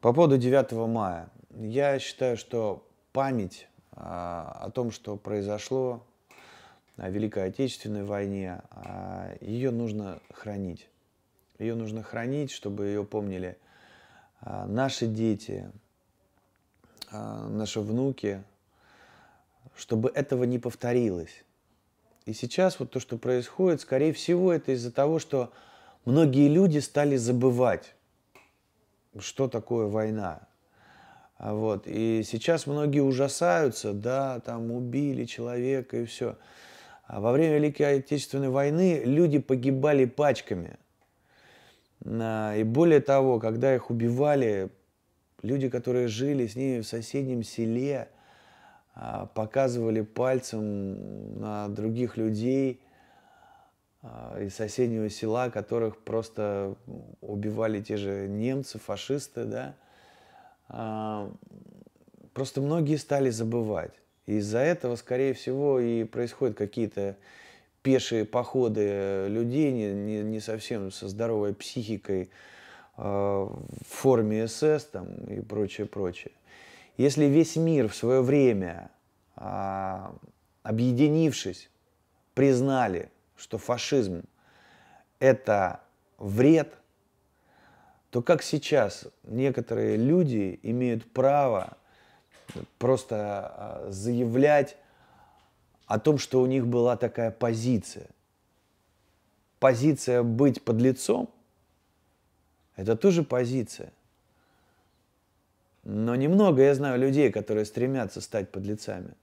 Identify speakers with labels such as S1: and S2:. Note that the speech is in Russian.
S1: По поводу 9 мая. Я считаю, что память а, о том, что произошло о Великой Отечественной войне, а, ее нужно хранить. Ее нужно хранить, чтобы ее помнили а, наши дети, наши внуки, чтобы этого не повторилось. И сейчас вот то, что происходит, скорее всего, это из-за того, что многие люди стали забывать что такое война. А вот. И сейчас многие ужасаются, да, там убили человека и все. А во время Великой Отечественной войны люди погибали пачками. А, и более того, когда их убивали, люди, которые жили с ними в соседнем селе, а, показывали пальцем на других людей – а, из соседнего села, которых просто убивали те же немцы, фашисты, да. А, просто многие стали забывать. из-за этого, скорее всего, и происходят какие-то пешие походы э, людей, не, не, не совсем со здоровой психикой, э, в форме СС там, и прочее, прочее. Если весь мир в свое время, э, объединившись, признали что фашизм – это вред, то как сейчас некоторые люди имеют право просто а, заявлять о том, что у них была такая позиция. Позиция быть под лицом – это тоже позиция. Но немного я знаю людей, которые стремятся стать подлецами.